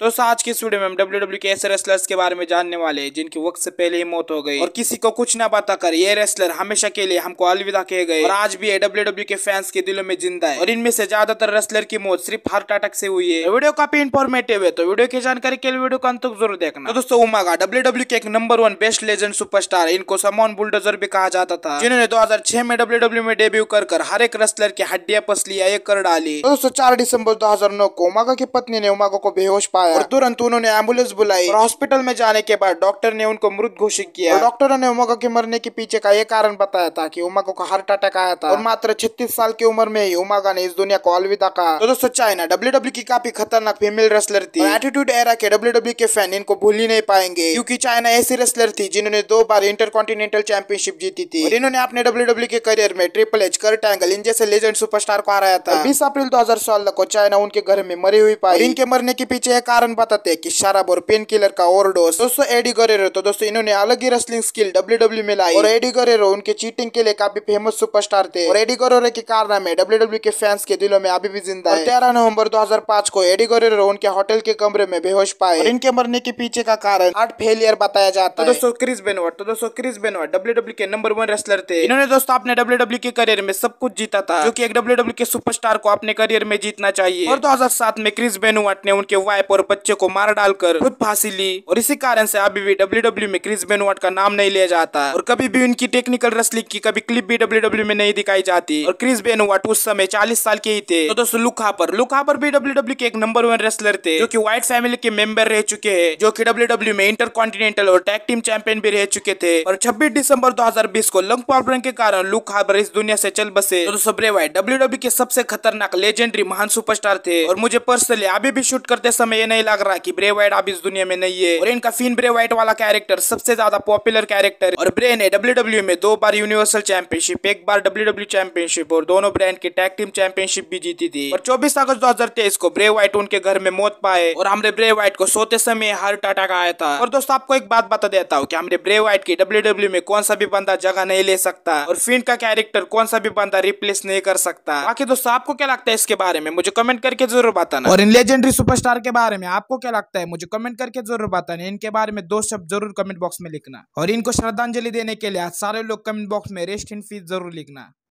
तो दोस्तों आज के स्टूडियो में हम डब्ल्यू डब्ल्यू e के ऐसे रेसलर्स के बारे में जानने वाले हैं जिनकी वक्त से पहले ही मौत हो गई और किसी को कुछ ना बता कर ये रेसलर हमेशा के लिए हमको अलविदा कह गए और आज भी डब्ल्यू डब्ल्यू e के फैंस के दिलों में जिंदा है और इनमें से ज्यादातर रेसलर की मौत सिर्फ हार्ट अटैक से हुई है वीडियो काफी इन्फॉर्मेटिव है तो वीडियो की जानकारी के लिए वीडियो का अंत जरूर देखना तो दोस्तों उमागा डब्ल्यू डब्ल्यू e के एक number one best legend star इनको समॉन बुलडोजर भी कहा जाता था जिन्होंने दो में डब्ल्यू डब्ल्यू में डेब्यू कर कर हर एक रेस्लर की हड्डियां पसली एक कर डाली तो दोस्तों चार दिसंबर दो को उमागा की पत्नी ने उमागा को बेहोश पाया कराया और हाँ। तुरंत उन्होंने एम्बुलेंस बुलाई और हॉस्पिटल में जाने के बाद डॉक्टर ने उनको मृत घोषित किया डॉक्टरों ने उमा के मरने के पीछे का ये कारण बताया था की उमा को हार्ट अटैक आया था और मात्र छत्तीस साल की उम्र में ही उमागा ने इस दुनिया को अलविदा कहा तो दोस्तों चाइना डब्ल्यू डब्ल्यू e की काफी खतरनाक फीमेल रेस्लर थी एटीट्यूड एरा के डब्ल्यू डब्ल्यू e के फैन इनको भूल ही नहीं पाएंगे क्योंकि चाइना ऐसी रेसलर थी जिन्होंने दो बार इंटर कॉन्टिनेंटल चैंपियनशिप जीती थी और इन्होंने अपने डब्ल्यू डब्ल्यू e के करियर में ट्रिपल एच कर टैंगल इन जैसे लेजेंड सुपरस्टार को हराया था बीस अप्रैल दो को चाइना उनके घर में मरी हुई पाई इनके मरने के पीछे एक कारण बताते हैं कि शराब और पेन किलर का ओवर डोज दोस्तों एडी गरेरो तो दोस्तों इन्होंने अलग ही रेसलिंग स्किल डब्ल्यू डब्ल्यू में लाई और एडी गरेरो उनके चीटिंग के लिए काफी फेमस सुपरस्टार थे और एडी गरेरो के कारण में डब्ल्यू डब्ल्यू e के फैंस के दिलों में अभी भी जिंदा है तेरह नवंबर 2005 को एडी गरेरो उनके होटल के कमरे में बेहोश पाए और इनके मरने के पीछे का कारण हार्ट फेलियर बताया जाता है दोस्तों क्रिस बेनवट तो दोस्तों क्रिस बेनवट डब्ल्यू डब्ल्यू के नंबर वन रेसलर थे इन्होंने दोस्तों अपने डब्ल्यू डब्ल्यू e के करियर में सब कुछ जीता था जो की एक डब्ल्यू डब्ल्यू e के सुपरस्टार को अपने करियर में जीतना चाहिए और दो में क्रिस बेनवट ने उनके वाइफ और बच्चे को मार डालकर खुद फांसी ली और इसी कारण से अभी भी डब्ल्यू में क्रिस बेनवाट का नाम नहीं लिया जाता और कभी भी उनकी टेक्निकल रसलिंग की कभी क्लिप भी डब्ल्यू में नहीं दिखाई जाती और क्रिस बेनवाट उस समय चालीस साल के ही थे तो दोस्तों लुक हापर लुक हापर भी डब्ल्यू के एक नंबर वन रेस्लर थे जो की व्हाइट फैमिली के मेंबर रह चुके हैं जो की डब्ल्यू में इंटर कॉन्टिनेंटल और टैग टीम चैंपियन भी रह चुके थे और छब्बीस दिसंबर दो को लंग प्रॉब्लम के कारण लुक हाबर इस दुनिया से चल बसे तो दोस्तों वाइट डब्ल्यू के सबसे खतरनाक लेजेंडरी महान सुपरस्टार थे और मुझे पर्सनली अभी भी शूट करते समय ये नहीं नहीं लग रहा कि ब्रे वाइट अब इस दुनिया में नहीं है और इनका फिन ब्रे वाइट वाला कैरेक्टर सबसे ज्यादा पॉपुलर कैरेक्टर और ब्रे ने डब्ल्यू e में दो बार यूनिवर्सल चैंपियनशिप एक बार डब्ल्यू चैंपियनशिप e और दोनों ब्रांड की टैग टीम चैंपियनशिप भी जीती थी और चौबीस अगस्त दो को ब्रे व्हाइट उनके घर में मौत पाए और हमारे ब्रे व्हाइट को सोते समय हार्ट अटैक आया था और दोस्तों आपको एक बात बता देता हूँ की हमारे ब्रे व्हाइट की डब्ल्यू में कौन सा भी बंदा जगह नहीं ले सकता और फिन का कैरेक्टर कौन सा भी बंदा रिप्लेस नहीं कर सकता बाकी दोस्तों आपको क्या लगता है इसके बारे में मुझे कमेंट करके जरूर बताना और इन लेजेंडरी सुपरस्टार के बारे में में आपको क्या लगता है मुझे कमेंट करके जरूर बताना इनके बारे में दो शब्द जरूर कमेंट बॉक्स में लिखना और इनको श्रद्धांजलि देने के लिए सारे लोग कमेंट बॉक्स में रेस्ट इन फीस जरूर लिखना